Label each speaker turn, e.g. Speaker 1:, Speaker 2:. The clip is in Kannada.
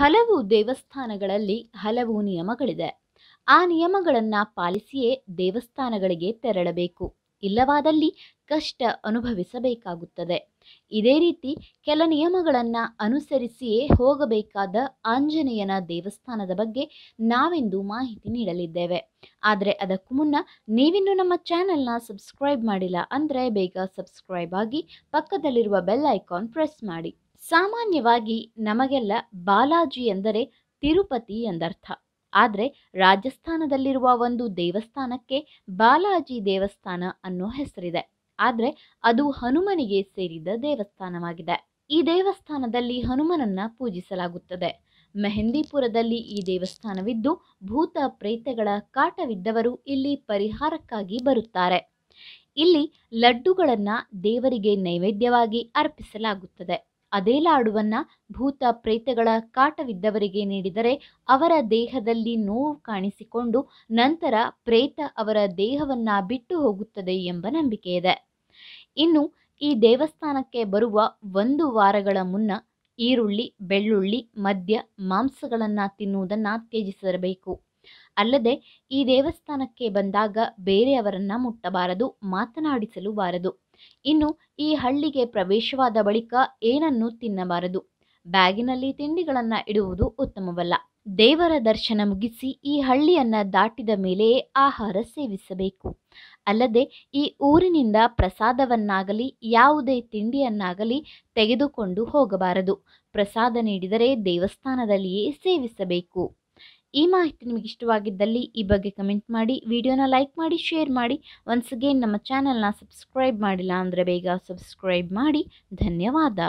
Speaker 1: ಹಲವು ದೇವಸ್ಥಾನಗಳಲ್ಲಿ ಹಲವು ನಿಯಮಗಳಿದೆ ಆ ನಿಯಮಗಳನ್ನು ಪಾಲಿಸಿಯೇ ದೇವಸ್ಥಾನಗಳಿಗೆ ತೆರಳಬೇಕು ಇಲ್ಲವಾದಲ್ಲಿ ಕಷ್ಟ ಅನುಭವಿಸಬೇಕಾಗುತ್ತದೆ ಇದೇ ರೀತಿ ಕೆಲ ನಿಯಮಗಳನ್ನು ಅನುಸರಿಸಿಯೇ ಹೋಗಬೇಕಾದ ಆಂಜನೇಯನ ದೇವಸ್ಥಾನದ ಬಗ್ಗೆ ನಾವಿಂದು ಮಾಹಿತಿ ನೀಡಲಿದ್ದೇವೆ ಆದರೆ ಅದಕ್ಕೂ ಮುನ್ನ ನೀವಿನ್ನು ನಮ್ಮ ಚಾನೆಲ್ನ ಸಬ್ಸ್ಕ್ರೈಬ್ ಮಾಡಿಲ್ಲ ಅಂದರೆ ಬೇಗ ಸಬ್ಸ್ಕ್ರೈಬ್ ಆಗಿ ಪಕ್ಕದಲ್ಲಿರುವ ಬೆಲ್ ಐಕಾನ್ ಪ್ರೆಸ್ ಮಾಡಿ ಸಾಮಾನ್ಯವಾಗಿ ನಮಗೆಲ್ಲ ಬಾಲಾಜಿ ಎಂದರೆ ತಿರುಪತಿ ಎಂದರ್ಥ ಆದರೆ ರಾಜಸ್ಥಾನದಲ್ಲಿರುವ ಒಂದು ದೇವಸ್ಥಾನಕ್ಕೆ ಬಾಲಾಜಿ ದೇವಸ್ಥಾನ ಅನ್ನೋ ಹೆಸರಿದೆ ಆದರೆ ಅದು ಹನುಮನಿಗೆ ಸೇರಿದ ದೇವಸ್ಥಾನವಾಗಿದೆ ಈ ದೇವಸ್ಥಾನದಲ್ಲಿ ಹನುಮನನ್ನ ಪೂಜಿಸಲಾಗುತ್ತದೆ ಮೆಹಂದಿಪುರದಲ್ಲಿ ಈ ದೇವಸ್ಥಾನವಿದ್ದು ಭೂತ ಪ್ರೇತಗಳ ಕಾಟವಿದ್ದವರು ಇಲ್ಲಿ ಪರಿಹಾರಕ್ಕಾಗಿ ಬರುತ್ತಾರೆ ಇಲ್ಲಿ ಲಡ್ಡುಗಳನ್ನು ದೇವರಿಗೆ ನೈವೇದ್ಯವಾಗಿ ಅರ್ಪಿಸಲಾಗುತ್ತದೆ ಅದೇ ಲಾಡುವನ್ನ ಭೂತ ಪ್ರೇತಗಳ ಕಾಟವಿದ್ದವರಿಗೆ ನೀಡಿದರೆ ಅವರ ದೇಹದಲ್ಲಿ ನೋವು ಕಾಣಿಸಿಕೊಂಡು ನಂತರ ಪ್ರೇತ ಅವರ ದೇಹವನ್ನ ಬಿಟ್ಟು ಹೋಗುತ್ತದೆ ಎಂಬ ನಂಬಿಕೆ ಇದೆ ಇನ್ನು ಈ ದೇವಸ್ಥಾನಕ್ಕೆ ಬರುವ ಒಂದು ವಾರಗಳ ಮುನ್ನ ಈರುಳ್ಳಿ ಬೆಳ್ಳುಳ್ಳಿ ಮದ್ಯ ಮಾಂಸಗಳನ್ನು ತಿನ್ನುವುದನ್ನು ತ್ಯಜಿಸಿರಬೇಕು ಅಲ್ಲದೆ ಈ ದೇವಸ್ಥಾನಕ್ಕೆ ಬಂದಾಗ ಬೇರೆಯವರನ್ನು ಮುಟ್ಟಬಾರದು ಮಾತನಾಡಿಸಲು ಬಾರದು ಇನ್ನು ಈ ಹಳ್ಳಿಗೆ ಪ್ರವೇಶವಾದ ಬಳಿಕ ಏನನ್ನು ತಿನ್ನಬಾರದು ಬ್ಯಾಗಿನಲ್ಲಿ ತಿಂಡಿಗಳನ್ನು ಇಡುವುದು ಉತ್ತಮವಲ್ಲ ದೇವರ ದರ್ಶನ ಮುಗಿಸಿ ಈ ಹಳ್ಳಿಯನ್ನು ದಾಟಿದ ಮೇಲೆಯೇ ಆಹಾರ ಸೇವಿಸಬೇಕು ಅಲ್ಲದೆ ಈ ಊರಿನಿಂದ ಪ್ರಸಾದವನ್ನಾಗಲಿ ಯಾವುದೇ ತಿಂಡಿಯನ್ನಾಗಲಿ ತೆಗೆದುಕೊಂಡು ಹೋಗಬಾರದು ಪ್ರಸಾದ ನೀಡಿದರೆ ದೇವಸ್ಥಾನದಲ್ಲಿಯೇ ಸೇವಿಸಬೇಕು ಈ ಮಾಹಿತಿ ನಿಮಗೆ ಇಷ್ಟವಾಗಿದ್ದಲ್ಲಿ ಈ ಬಗ್ಗೆ ಕಮೆಂಟ್ ಮಾಡಿ ವಿಡಿಯೋನ ಲೈಕ್ ಮಾಡಿ ಶೇರ್ ಮಾಡಿ ಒನ್ಸ್ ಅಗೇನ್ ನಮ್ಮ ಚಾನಲ್ನ ಸಬ್ಸ್ಕ್ರೈಬ್ ಮಾಡಿಲ್ಲ ಅಂದರೆ ಬೇಗ ಸಬ್ಸ್ಕ್ರೈಬ್ ಮಾಡಿ ಧನ್ಯವಾದ